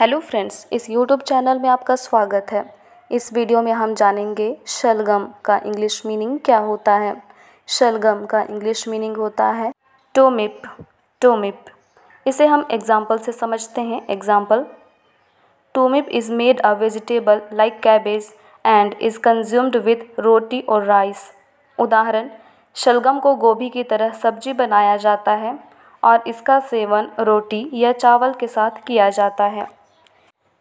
hello friends इस YouTube channel में आपका स्वागत है इस वीडियो में हम जानेंगे शलगम का इंग्लिश मीनिंग क्या होता है शलगम का इंग्लिश मीनिंग होता है टोमिप टोमिप इसे हम एग्जाम्पल से समझते हैं एग्जाम्पल टोमिप is made a vegetable like cabbage and is consumed with roti और राइस उदाहरण शलगम को गोभी की तरह सब्जी बनाया जाता है और इसका सेवन रोटी या चावल के साथ किया जाता है